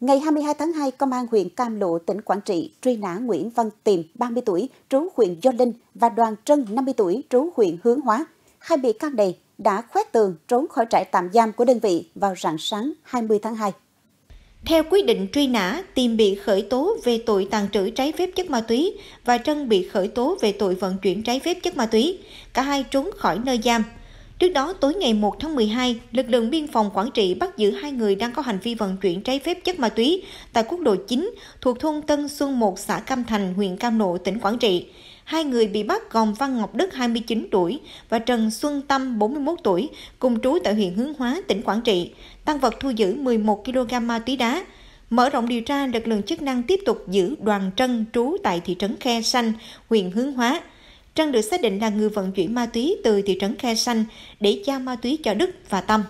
Ngày 22 tháng 2, Công an huyện Cam Lộ, tỉnh Quảng Trị truy nã Nguyễn Văn Tiềm, 30 tuổi, trú huyện Do Linh và Đoàn Trân, 50 tuổi, trú huyện Hướng Hóa. Hai bị can này đã khoét tường trốn khỏi trại tạm giam của đơn vị vào rạng sáng 20 tháng 2. Theo quyết định truy nã, Tiềm bị khởi tố về tội tàng trữ trái phép chất ma túy và Trân bị khởi tố về tội vận chuyển trái phép chất ma túy. Cả hai trốn khỏi nơi giam. Trước đó, tối ngày 1 tháng 12, lực lượng biên phòng Quảng Trị bắt giữ hai người đang có hành vi vận chuyển trái phép chất ma túy tại quốc lộ 9 thuộc thôn Tân Xuân 1, xã Cam Thành, huyện Cam Lộ, tỉnh Quảng Trị. Hai người bị bắt gồm Văn Ngọc Đức 29 tuổi và Trần Xuân Tâm 41 tuổi, cùng trú tại huyện Hướng Hóa, tỉnh Quảng Trị. Tăng vật thu giữ 11 kg ma túy đá. Mở rộng điều tra, lực lượng chức năng tiếp tục giữ Đoàn Trân trú tại thị trấn Khe xanh huyện Hướng Hóa. Trân được xác định là người vận chuyển ma túy từ thị trấn Khe Sanh để giao ma túy cho Đức và Tâm.